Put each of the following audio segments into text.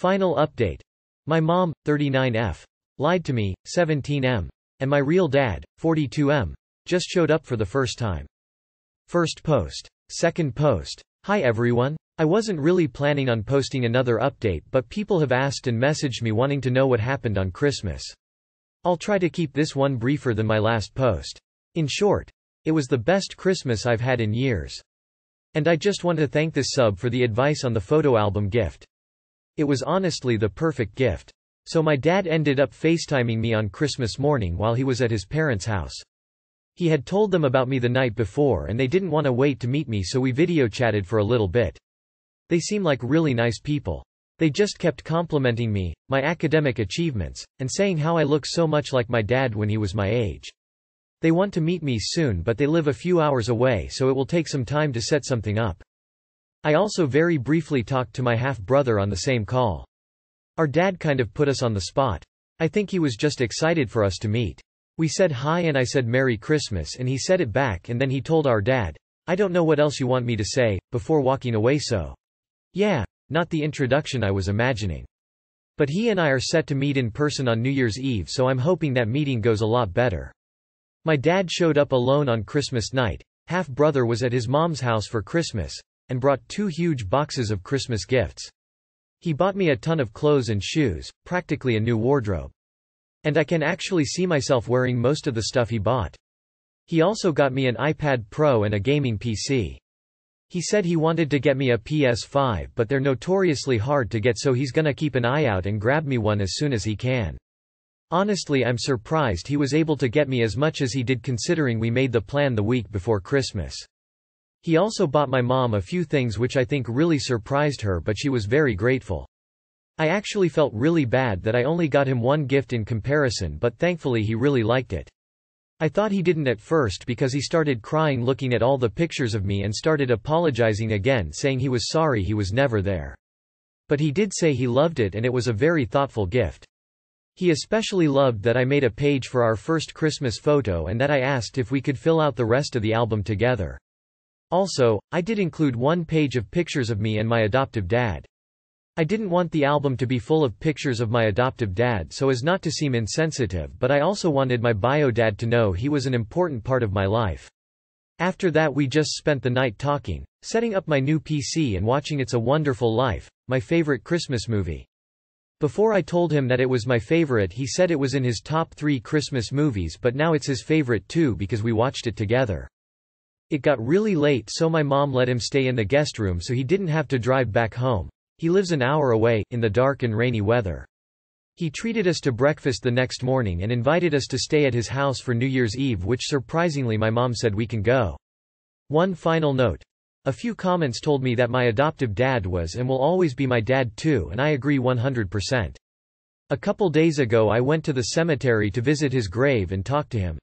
Final update. My mom, 39F, lied to me, 17M, and my real dad, 42M, just showed up for the first time. First post. Second post. Hi everyone. I wasn't really planning on posting another update but people have asked and messaged me wanting to know what happened on Christmas. I'll try to keep this one briefer than my last post. In short, it was the best Christmas I've had in years. And I just want to thank this sub for the advice on the photo album gift. It was honestly the perfect gift. So my dad ended up FaceTiming me on Christmas morning while he was at his parents' house. He had told them about me the night before and they didn't want to wait to meet me so we video chatted for a little bit. They seem like really nice people. They just kept complimenting me, my academic achievements, and saying how I look so much like my dad when he was my age. They want to meet me soon but they live a few hours away so it will take some time to set something up. I also very briefly talked to my half-brother on the same call. Our dad kind of put us on the spot. I think he was just excited for us to meet. We said hi and I said Merry Christmas and he said it back and then he told our dad, I don't know what else you want me to say, before walking away so. Yeah, not the introduction I was imagining. But he and I are set to meet in person on New Year's Eve so I'm hoping that meeting goes a lot better. My dad showed up alone on Christmas night, half-brother was at his mom's house for Christmas, and brought two huge boxes of Christmas gifts. He bought me a ton of clothes and shoes, practically a new wardrobe. And I can actually see myself wearing most of the stuff he bought. He also got me an iPad Pro and a gaming PC. He said he wanted to get me a PS5 but they're notoriously hard to get so he's gonna keep an eye out and grab me one as soon as he can. Honestly I'm surprised he was able to get me as much as he did considering we made the plan the week before Christmas. He also bought my mom a few things which I think really surprised her but she was very grateful. I actually felt really bad that I only got him one gift in comparison but thankfully he really liked it. I thought he didn't at first because he started crying looking at all the pictures of me and started apologizing again saying he was sorry he was never there. But he did say he loved it and it was a very thoughtful gift. He especially loved that I made a page for our first Christmas photo and that I asked if we could fill out the rest of the album together. Also, I did include one page of pictures of me and my adoptive dad. I didn't want the album to be full of pictures of my adoptive dad so as not to seem insensitive but I also wanted my bio dad to know he was an important part of my life. After that we just spent the night talking, setting up my new PC and watching It's a Wonderful Life, my favorite Christmas movie. Before I told him that it was my favorite he said it was in his top 3 Christmas movies but now it's his favorite too because we watched it together. It got really late so my mom let him stay in the guest room so he didn't have to drive back home. He lives an hour away, in the dark and rainy weather. He treated us to breakfast the next morning and invited us to stay at his house for New Year's Eve which surprisingly my mom said we can go. One final note. A few comments told me that my adoptive dad was and will always be my dad too and I agree 100%. A couple days ago I went to the cemetery to visit his grave and talk to him.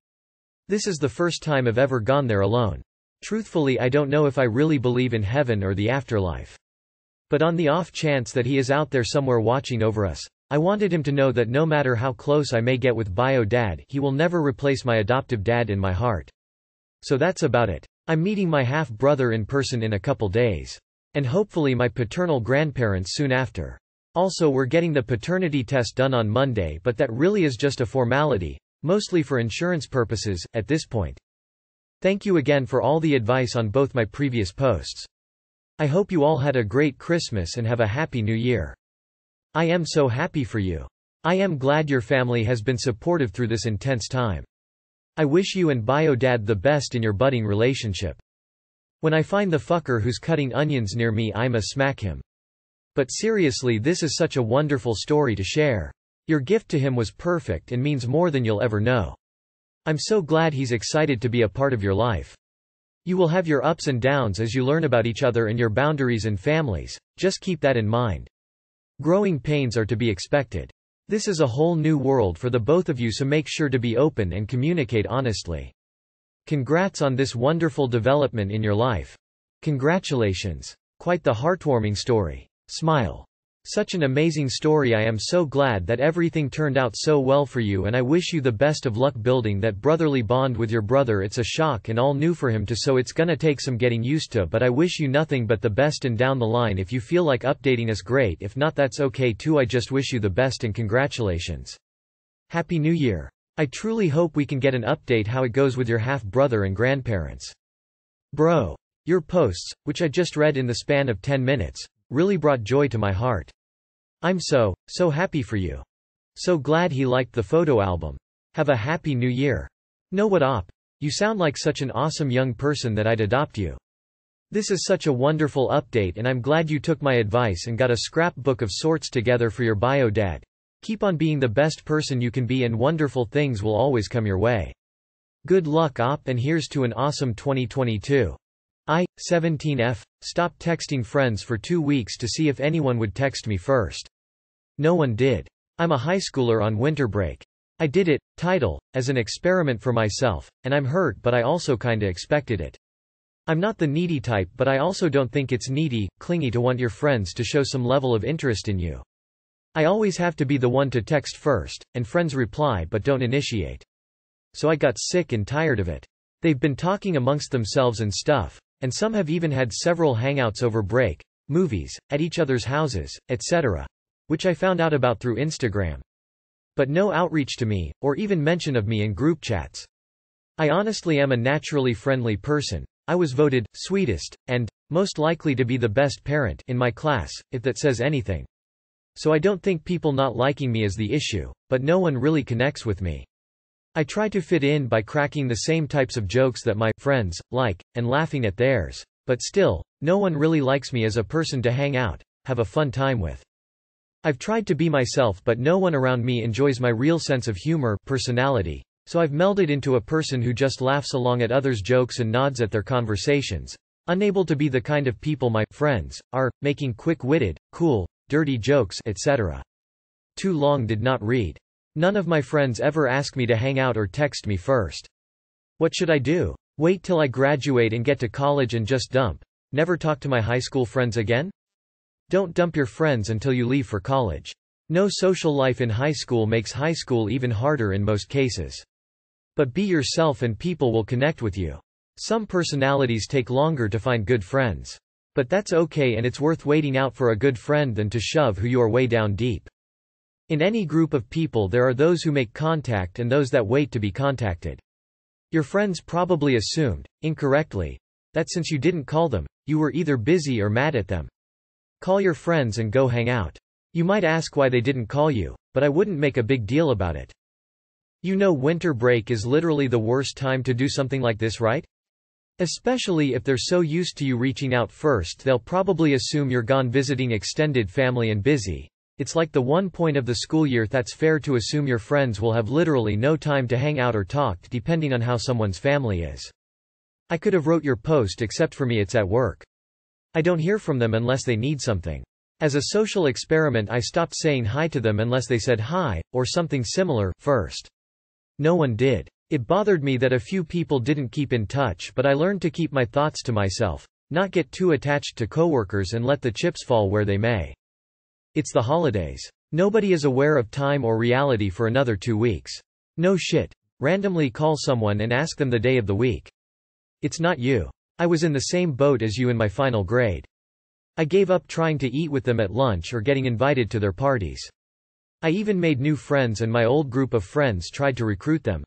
This is the first time I've ever gone there alone. Truthfully I don't know if I really believe in heaven or the afterlife. But on the off chance that he is out there somewhere watching over us, I wanted him to know that no matter how close I may get with bio dad he will never replace my adoptive dad in my heart. So that's about it. I'm meeting my half-brother in person in a couple days. And hopefully my paternal grandparents soon after. Also we're getting the paternity test done on Monday but that really is just a formality, mostly for insurance purposes, at this point. Thank you again for all the advice on both my previous posts. I hope you all had a great Christmas and have a happy new year. I am so happy for you. I am glad your family has been supportive through this intense time. I wish you and Bio Dad the best in your budding relationship. When I find the fucker who's cutting onions near me I'ma smack him. But seriously this is such a wonderful story to share. Your gift to him was perfect and means more than you'll ever know. I'm so glad he's excited to be a part of your life. You will have your ups and downs as you learn about each other and your boundaries and families, just keep that in mind. Growing pains are to be expected. This is a whole new world for the both of you so make sure to be open and communicate honestly. Congrats on this wonderful development in your life. Congratulations. Quite the heartwarming story. Smile. Such an amazing story I am so glad that everything turned out so well for you and I wish you the best of luck building that brotherly bond with your brother it's a shock and all new for him to so it's gonna take some getting used to but I wish you nothing but the best and down the line if you feel like updating us great if not that's okay too I just wish you the best and congratulations. Happy New Year. I truly hope we can get an update how it goes with your half-brother and grandparents. Bro. Your posts, which I just read in the span of 10 minutes, really brought joy to my heart. I'm so, so happy for you. So glad he liked the photo album. Have a happy new year. Know what op. You sound like such an awesome young person that I'd adopt you. This is such a wonderful update and I'm glad you took my advice and got a scrapbook of sorts together for your bio dad. Keep on being the best person you can be and wonderful things will always come your way. Good luck op and here's to an awesome 2022. I, 17F, stopped texting friends for two weeks to see if anyone would text me first. No one did. I'm a high schooler on winter break. I did it, title, as an experiment for myself, and I'm hurt but I also kinda expected it. I'm not the needy type but I also don't think it's needy, clingy to want your friends to show some level of interest in you. I always have to be the one to text first, and friends reply but don't initiate. So I got sick and tired of it. They've been talking amongst themselves and stuff, and some have even had several hangouts over break, movies, at each other's houses, etc. Which I found out about through Instagram. But no outreach to me, or even mention of me in group chats. I honestly am a naturally friendly person. I was voted, sweetest, and, most likely to be the best parent in my class, if that says anything. So I don't think people not liking me is the issue, but no one really connects with me. I try to fit in by cracking the same types of jokes that my friends like, and laughing at theirs. But still, no one really likes me as a person to hang out, have a fun time with. I've tried to be myself but no one around me enjoys my real sense of humor personality, so I've melded into a person who just laughs along at others' jokes and nods at their conversations, unable to be the kind of people my friends are, making quick-witted, cool, dirty jokes, etc. Too long did not read. None of my friends ever ask me to hang out or text me first. What should I do? Wait till I graduate and get to college and just dump? Never talk to my high school friends again? Don't dump your friends until you leave for college. No social life in high school makes high school even harder in most cases. But be yourself and people will connect with you. Some personalities take longer to find good friends. But that's okay and it's worth waiting out for a good friend than to shove who you are way down deep. In any group of people there are those who make contact and those that wait to be contacted. Your friends probably assumed, incorrectly, that since you didn't call them, you were either busy or mad at them, Call your friends and go hang out. You might ask why they didn't call you, but I wouldn't make a big deal about it. You know winter break is literally the worst time to do something like this right? Especially if they're so used to you reaching out first they'll probably assume you're gone visiting extended family and busy. It's like the one point of the school year that's fair to assume your friends will have literally no time to hang out or talk depending on how someone's family is. I could have wrote your post except for me it's at work. I don't hear from them unless they need something. As a social experiment I stopped saying hi to them unless they said hi, or something similar, first. No one did. It bothered me that a few people didn't keep in touch but I learned to keep my thoughts to myself, not get too attached to coworkers and let the chips fall where they may. It's the holidays. Nobody is aware of time or reality for another two weeks. No shit. Randomly call someone and ask them the day of the week. It's not you. I was in the same boat as you in my final grade. I gave up trying to eat with them at lunch or getting invited to their parties. I even made new friends and my old group of friends tried to recruit them.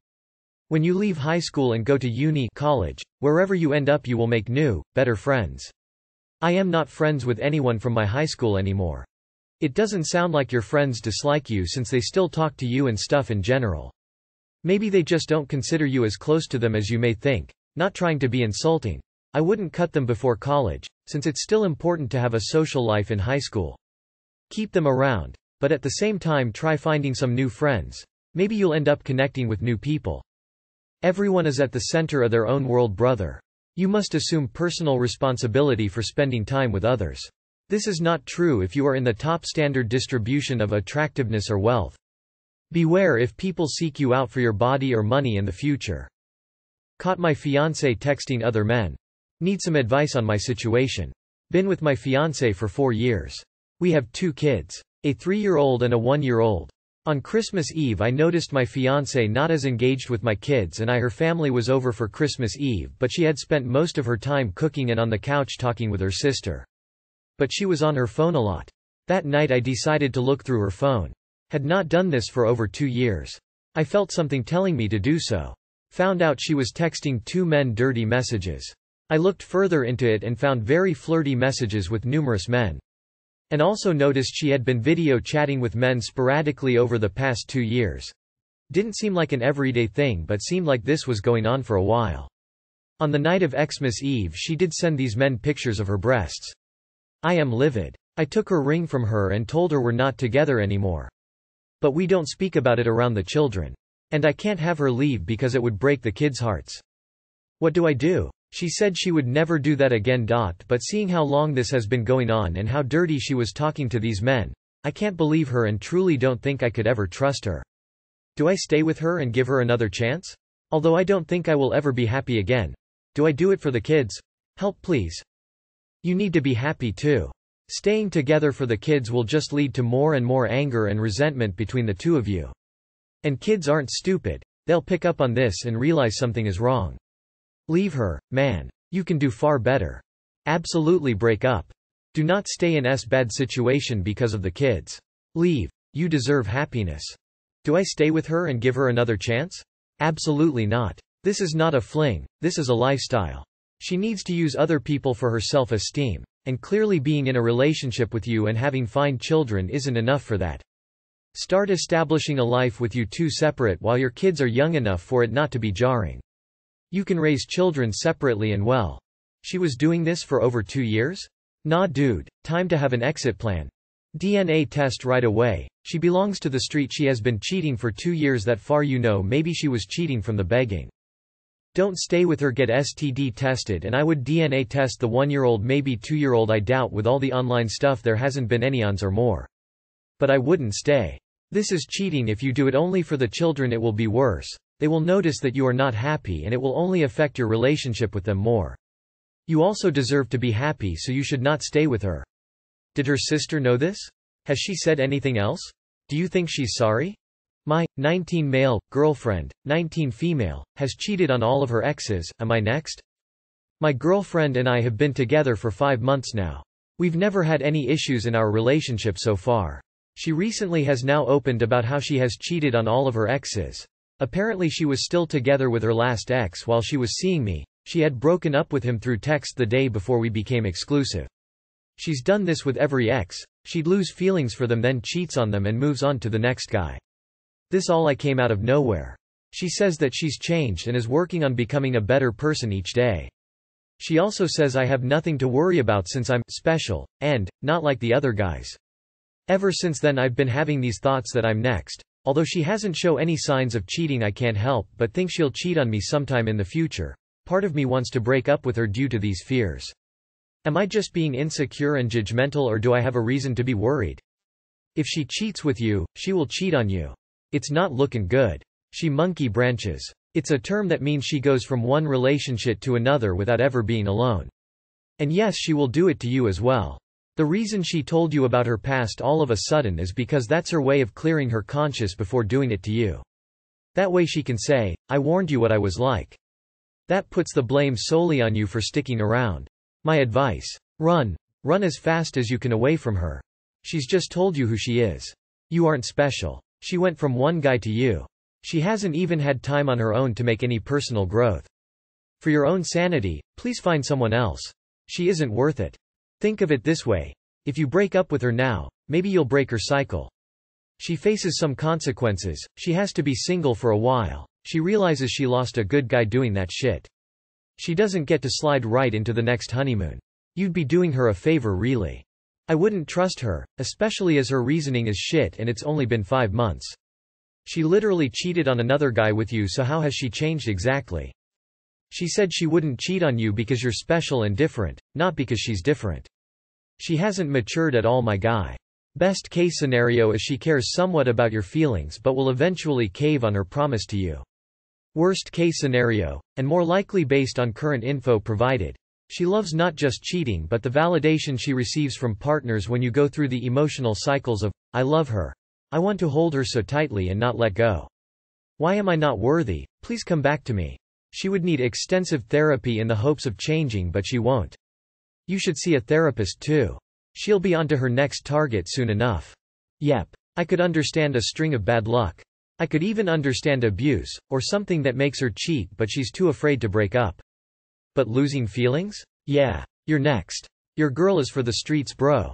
When you leave high school and go to uni college, wherever you end up you will make new, better friends. I am not friends with anyone from my high school anymore. It doesn't sound like your friends dislike you since they still talk to you and stuff in general. Maybe they just don't consider you as close to them as you may think, not trying to be insulting. I wouldn't cut them before college, since it's still important to have a social life in high school. Keep them around. But at the same time try finding some new friends. Maybe you'll end up connecting with new people. Everyone is at the center of their own world brother. You must assume personal responsibility for spending time with others. This is not true if you are in the top standard distribution of attractiveness or wealth. Beware if people seek you out for your body or money in the future. Caught my fiancé texting other men. Need some advice on my situation. Been with my fiancé for four years. We have two kids. A three-year-old and a one-year-old. On Christmas Eve I noticed my fiancé not as engaged with my kids and I her family was over for Christmas Eve but she had spent most of her time cooking and on the couch talking with her sister. But she was on her phone a lot. That night I decided to look through her phone. Had not done this for over two years. I felt something telling me to do so. Found out she was texting two men dirty messages. I looked further into it and found very flirty messages with numerous men. And also noticed she had been video chatting with men sporadically over the past two years. Didn't seem like an everyday thing but seemed like this was going on for a while. On the night of Xmas Eve she did send these men pictures of her breasts. I am livid. I took her ring from her and told her we're not together anymore. But we don't speak about it around the children. And I can't have her leave because it would break the kids' hearts. What do I do? She said she would never do that again. But seeing how long this has been going on and how dirty she was talking to these men, I can't believe her and truly don't think I could ever trust her. Do I stay with her and give her another chance? Although I don't think I will ever be happy again. Do I do it for the kids? Help please. You need to be happy too. Staying together for the kids will just lead to more and more anger and resentment between the two of you. And kids aren't stupid. They'll pick up on this and realize something is wrong. Leave her, man. You can do far better. Absolutely break up. Do not stay in s bad situation because of the kids. Leave. You deserve happiness. Do I stay with her and give her another chance? Absolutely not. This is not a fling, this is a lifestyle. She needs to use other people for her self-esteem, and clearly being in a relationship with you and having fine children isn't enough for that. Start establishing a life with you two separate while your kids are young enough for it not to be jarring. You can raise children separately and well. She was doing this for over two years? Nah dude, time to have an exit plan. DNA test right away. She belongs to the street she has been cheating for two years that far you know maybe she was cheating from the begging. Don't stay with her get STD tested and I would DNA test the one-year-old maybe two-year-old I doubt with all the online stuff there hasn't been any ons or more. But I wouldn't stay. This is cheating if you do it only for the children it will be worse they will notice that you are not happy and it will only affect your relationship with them more. You also deserve to be happy so you should not stay with her. Did her sister know this? Has she said anything else? Do you think she's sorry? My, 19 male, girlfriend, 19 female, has cheated on all of her exes, am I next? My girlfriend and I have been together for five months now. We've never had any issues in our relationship so far. She recently has now opened about how she has cheated on all of her exes. Apparently she was still together with her last ex while she was seeing me, she had broken up with him through text the day before we became exclusive. She's done this with every ex, she'd lose feelings for them then cheats on them and moves on to the next guy. This all I came out of nowhere. She says that she's changed and is working on becoming a better person each day. She also says I have nothing to worry about since I'm special, and, not like the other guys. Ever since then I've been having these thoughts that I'm next. Although she hasn't show any signs of cheating I can't help but think she'll cheat on me sometime in the future. Part of me wants to break up with her due to these fears. Am I just being insecure and judgmental or do I have a reason to be worried? If she cheats with you, she will cheat on you. It's not looking good. She monkey branches. It's a term that means she goes from one relationship to another without ever being alone. And yes she will do it to you as well. The reason she told you about her past all of a sudden is because that's her way of clearing her conscience before doing it to you. That way she can say, I warned you what I was like. That puts the blame solely on you for sticking around. My advice. Run. Run as fast as you can away from her. She's just told you who she is. You aren't special. She went from one guy to you. She hasn't even had time on her own to make any personal growth. For your own sanity, please find someone else. She isn't worth it. Think of it this way. If you break up with her now, maybe you'll break her cycle. She faces some consequences, she has to be single for a while. She realizes she lost a good guy doing that shit. She doesn't get to slide right into the next honeymoon. You'd be doing her a favor really. I wouldn't trust her, especially as her reasoning is shit and it's only been five months. She literally cheated on another guy with you so how has she changed exactly? She said she wouldn't cheat on you because you're special and different, not because she's different. She hasn't matured at all my guy. Best case scenario is she cares somewhat about your feelings but will eventually cave on her promise to you. Worst case scenario, and more likely based on current info provided, she loves not just cheating but the validation she receives from partners when you go through the emotional cycles of, I love her. I want to hold her so tightly and not let go. Why am I not worthy? Please come back to me. She would need extensive therapy in the hopes of changing but she won't. You should see a therapist too. She'll be onto her next target soon enough. Yep. I could understand a string of bad luck. I could even understand abuse, or something that makes her cheat but she's too afraid to break up. But losing feelings? Yeah. You're next. Your girl is for the streets bro.